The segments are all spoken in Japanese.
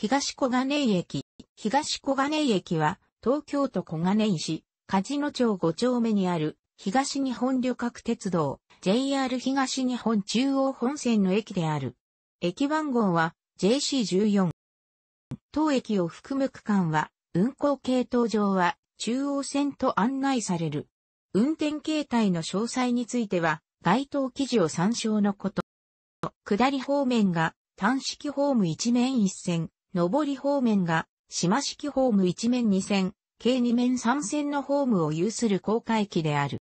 東小金井駅。東小金井駅は、東京都小金井市、梶野町5丁目にある、東日本旅客鉄道、JR 東日本中央本線の駅である。駅番号は、JC14。当駅を含む区間は、運行系統上は、中央線と案内される。運転形態の詳細については、該当記事を参照のこと。下り方面が、単式ホーム一面一線。上り方面が、島式ホーム1面2線、計2面3線のホームを有する高架駅である。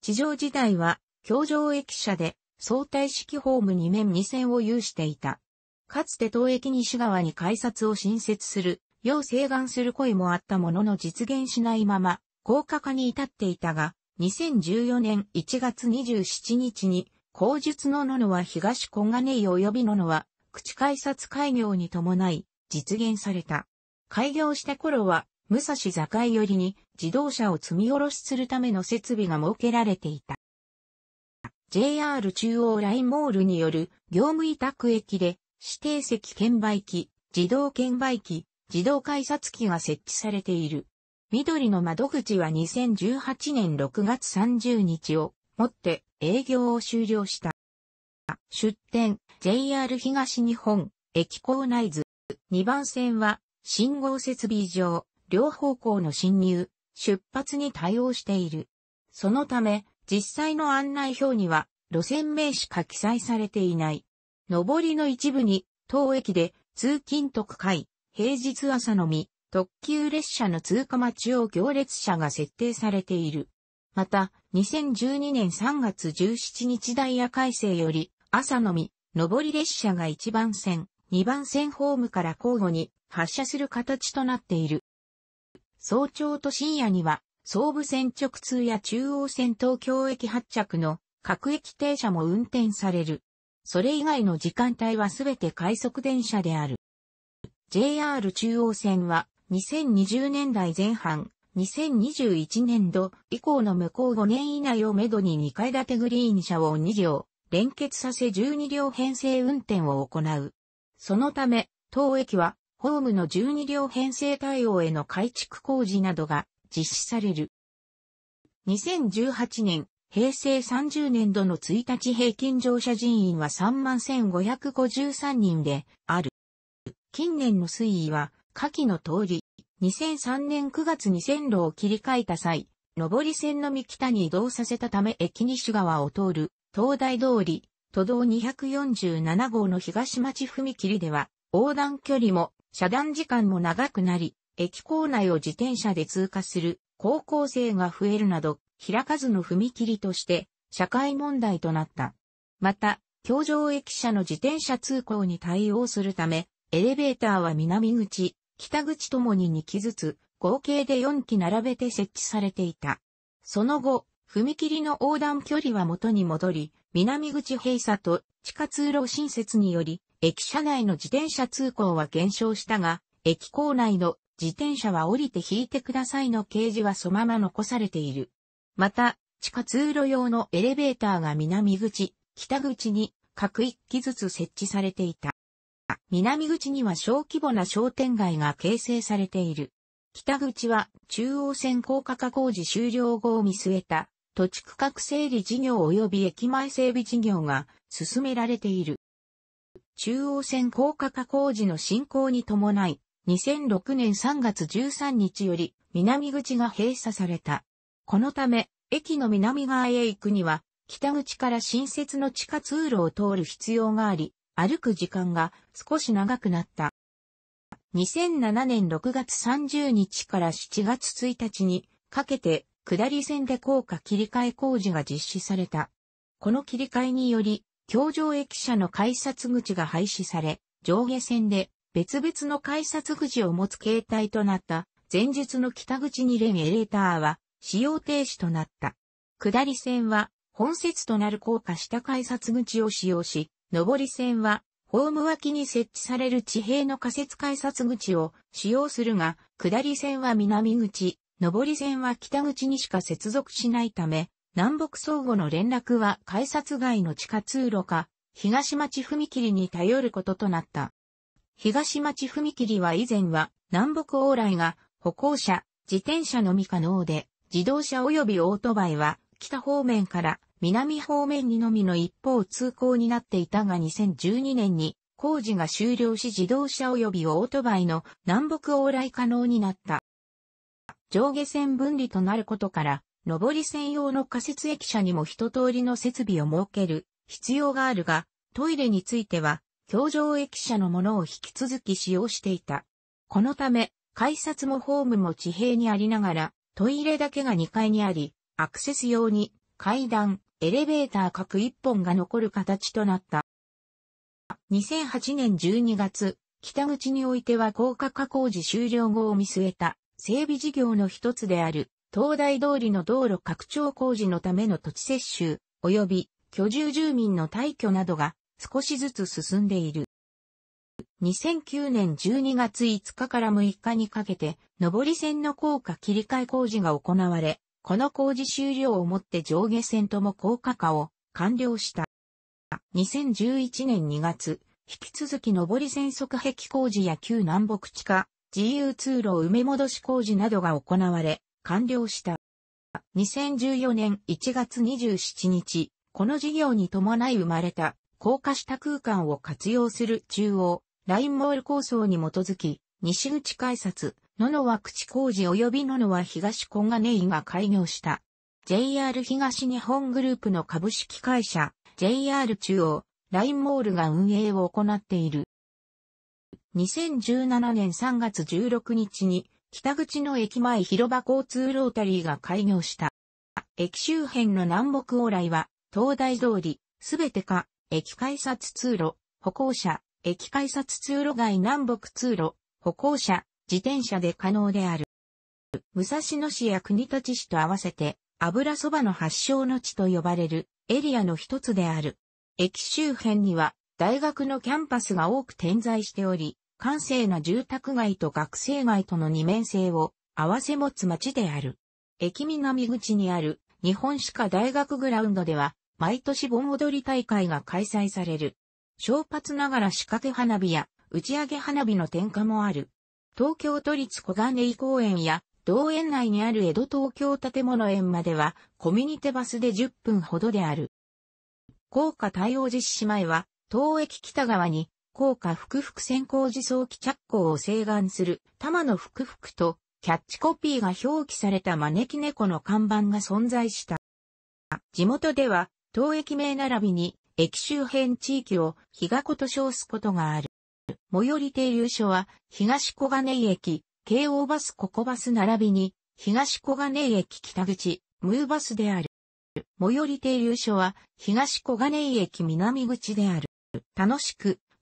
地上時代は、橋上駅舎で、相対式ホーム2面2線を有していた。かつて東駅西側に改札を新設する、要請願する声もあったものの実現しないまま、高架化に至っていたが、2014年1月27日に、口述の野々は東小金井及び野々は口改札開業に伴い実現された。開業した頃は、武蔵境寄りに自動車を積み下ろしするための設備が設けられていた。JR 中央ラインモールによる業務委託駅で指定席券売機、自動券売機、自動改札機が設置されている。緑の窓口は2018年6月30日をもって営業を終了した。出店、JR 東日本、駅構内図。2番線は、信号設備上、両方向の進入、出発に対応している。そのため、実際の案内表には、路線名しか記載されていない。上りの一部に、当駅で、通勤特快、平日朝のみ、特急列車の通過待ちを行列車が設定されている。また、2012年3月17日ダイヤ改正より、朝のみ、上り列車が1番線、2番線ホームから交互に発車する形となっている。早朝と深夜には、総武線直通や中央線東京駅発着の各駅停車も運転される。それ以外の時間帯はすべて快速電車である。JR 中央線は2020年代前半、2021年度以降の向こう5年以内をめどに2階建てグリーン車を2両、連結させ12両編成運転を行う。そのため、当駅は、ホームの12両編成対応への改築工事などが実施される。2018年、平成30年度の1日平均乗車人員は31,553人である。近年の推移は、下記の通り、2003年9月に線路を切り替えた際、上り線の三北に移動させたため駅西側を通る東大通り、都道247号の東町踏切では、横断距離も、遮断時間も長くなり、駅構内を自転車で通過する高校生が増えるなど、開かずの踏切として社会問題となった。また、京上駅舎の自転車通行に対応するため、エレベーターは南口、北口ともに2機ずつ、合計で4機並べて設置されていた。その後、踏切の横断距離は元に戻り、南口閉鎖と地下通路新設により、駅舎内の自転車通行は減少したが、駅構内の自転車は降りて引いてくださいの掲示はそのまま残されている。また、地下通路用のエレベーターが南口、北口に各一機ずつ設置されていた。南口には小規模な商店街が形成されている。北口は中央線高架化工事終了後を見据えた土地区画整理事業及び駅前整備事業が進められている。中央線高架化工事の進行に伴い、2006年3月13日より南口が閉鎖された。このため、駅の南側へ行くには、北口から新設の地下通路を通る必要があり、歩く時間が少し長くなった。2007年6月30日から7月1日にかけて下り線で高架切り替え工事が実施された。この切り替えにより、橋上駅舎の改札口が廃止され、上下線で別々の改札口を持つ形態となった前述の北口レ連エレーターは使用停止となった。下り線は本節となる高架下改札口を使用し、上り線はホーム脇に設置される地平の仮設改札口を使用するが、下り線は南口、上り線は北口にしか接続しないため、南北相互の連絡は改札外の地下通路か、東町踏切に頼ることとなった。東町踏切は以前は南北往来が歩行者、自転車のみ可能で、自動車及びオートバイは北方面から南方面にのみの一方通行になっていたが2012年に工事が終了し自動車及びオートバイの南北往来可能になった。上下線分離となることから、上り専用の仮設駅舎にも一通りの設備を設ける必要があるが、トイレについては、橋上駅舎のものを引き続き使用していた。このため、改札もホームも地平にありながら、トイレだけが2階にあり、アクセス用に階段、エレベーター各1本が残る形となった。2008年12月、北口においては高架化工事終了後を見据えた整備事業の一つである、東大通りの道路拡張工事のための土地接収、及び居住住民の退去などが少しずつ進んでいる。2009年12月5日から6日にかけて、上り線の高架切り替え工事が行われ、この工事終了をもって上下線とも高架化を完了した。2011年2月、引き続き上り線側壁工事や旧南北地下自由通路埋め戻し工事などが行われ、完了した。2014年1月27日、この事業に伴い生まれた、高架下空間を活用する中央、ラインモール構想に基づき、西口改札、野々は口工事及び野々は東小金井が開業した。JR 東日本グループの株式会社、JR 中央、ラインモールが運営を行っている。2017年3月16日に北口の駅前広場交通ロータリーが開業した。駅周辺の南北往来は東大通り、すべてか、駅改札通路、歩行者、駅改札通路外南北通路、歩行者、自転車で可能である。武蔵野市や国立市と合わせて、油そばの発祥の地と呼ばれるエリアの一つである。駅周辺には大学のキャンパスが多く点在しており、閑静な住宅街と学生街との二面性を併せ持つ街である。駅南口にある日本歯科大学グラウンドでは毎年盆踊り大会が開催される。小発ながら仕掛け花火や打ち上げ花火の点火もある。東京都立小金井公園や同園内にある江戸東京建物園まではコミュニティバスで10分ほどである。高架対応実施前は、東駅北側に効果福福先行自走機着工を請願する、玉の福福と、キャッチコピーが表記された招き猫の看板が存在した。地元では、当駅名並びに、駅周辺地域を、日がこと称すことがある。最寄り停留所は、東小金井駅、京王バスココバス並びに、東小金井駅北口、ムーバスである。最寄り停留所は、東小金井駅南口である。楽しく、